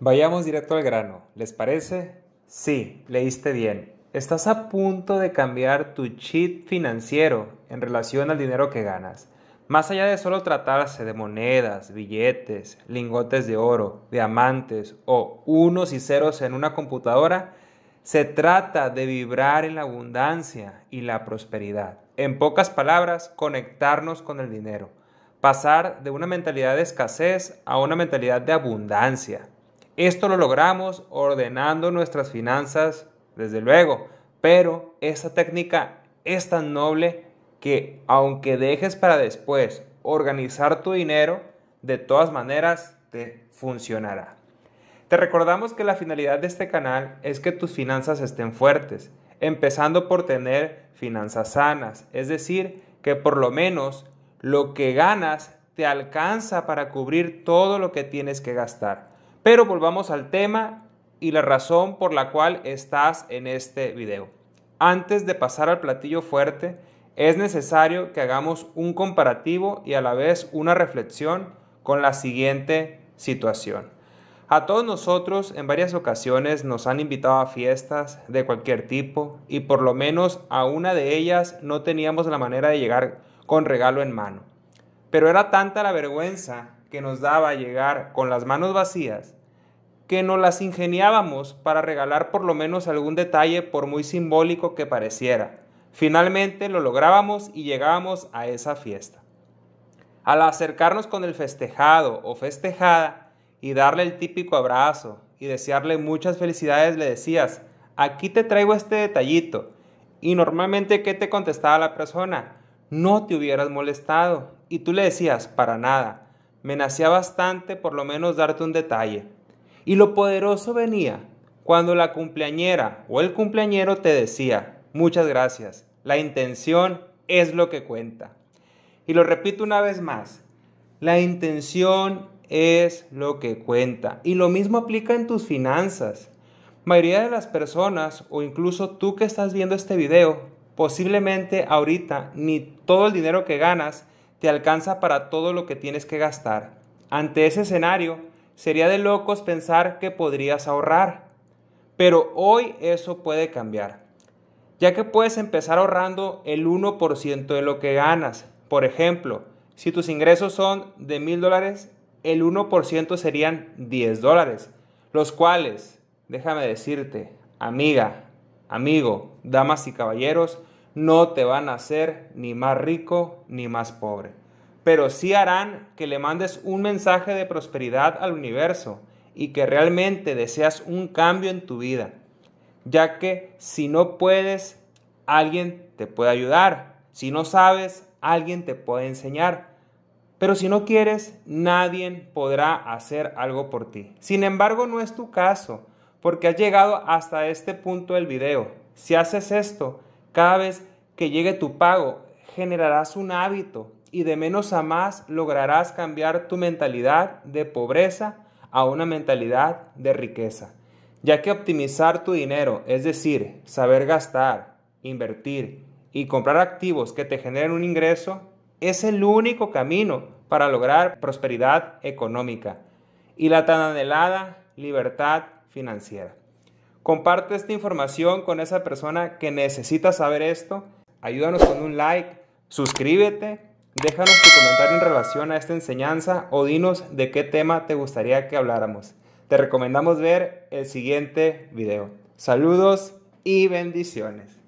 Vayamos directo al grano, ¿les parece? Sí, leíste bien. Estás a punto de cambiar tu chip financiero en relación al dinero que ganas. Más allá de solo tratarse de monedas, billetes, lingotes de oro, diamantes o unos y ceros en una computadora, se trata de vibrar en la abundancia y la prosperidad. En pocas palabras, conectarnos con el dinero. Pasar de una mentalidad de escasez a una mentalidad de abundancia. Esto lo logramos ordenando nuestras finanzas, desde luego, pero esta técnica es tan noble que aunque dejes para después organizar tu dinero, de todas maneras te funcionará. Te recordamos que la finalidad de este canal es que tus finanzas estén fuertes, empezando por tener finanzas sanas, es decir, que por lo menos lo que ganas te alcanza para cubrir todo lo que tienes que gastar. Pero volvamos al tema y la razón por la cual estás en este video. Antes de pasar al platillo fuerte, es necesario que hagamos un comparativo y a la vez una reflexión con la siguiente situación. A todos nosotros en varias ocasiones nos han invitado a fiestas de cualquier tipo y por lo menos a una de ellas no teníamos la manera de llegar con regalo en mano. Pero era tanta la vergüenza que nos daba llegar con las manos vacías, que nos las ingeniábamos para regalar por lo menos algún detalle por muy simbólico que pareciera. Finalmente lo lográbamos y llegábamos a esa fiesta. Al acercarnos con el festejado o festejada y darle el típico abrazo y desearle muchas felicidades, le decías, aquí te traigo este detallito. Y normalmente, ¿qué te contestaba la persona? No te hubieras molestado. Y tú le decías, para nada me nacía bastante por lo menos darte un detalle. Y lo poderoso venía cuando la cumpleañera o el cumpleañero te decía, muchas gracias, la intención es lo que cuenta. Y lo repito una vez más, la intención es lo que cuenta. Y lo mismo aplica en tus finanzas. mayoría de las personas, o incluso tú que estás viendo este video, posiblemente ahorita ni todo el dinero que ganas te alcanza para todo lo que tienes que gastar. Ante ese escenario, sería de locos pensar que podrías ahorrar. Pero hoy eso puede cambiar, ya que puedes empezar ahorrando el 1% de lo que ganas. Por ejemplo, si tus ingresos son de mil dólares, el 1% serían 10 dólares, los cuales, déjame decirte, amiga, amigo, damas y caballeros, no te van a hacer ni más rico ni más pobre, pero sí harán que le mandes un mensaje de prosperidad al universo y que realmente deseas un cambio en tu vida, ya que si no puedes, alguien te puede ayudar, si no sabes, alguien te puede enseñar. Pero si no quieres, nadie podrá hacer algo por ti. Sin embargo, no es tu caso, porque has llegado hasta este punto del video. Si haces esto, cada vez que llegue tu pago, generarás un hábito y de menos a más lograrás cambiar tu mentalidad de pobreza a una mentalidad de riqueza, ya que optimizar tu dinero, es decir, saber gastar, invertir y comprar activos que te generen un ingreso, es el único camino para lograr prosperidad económica y la tan anhelada libertad financiera. Comparte esta información con esa persona que necesita saber esto. Ayúdanos con un like, suscríbete, déjanos tu comentario en relación a esta enseñanza o dinos de qué tema te gustaría que habláramos. Te recomendamos ver el siguiente video. Saludos y bendiciones.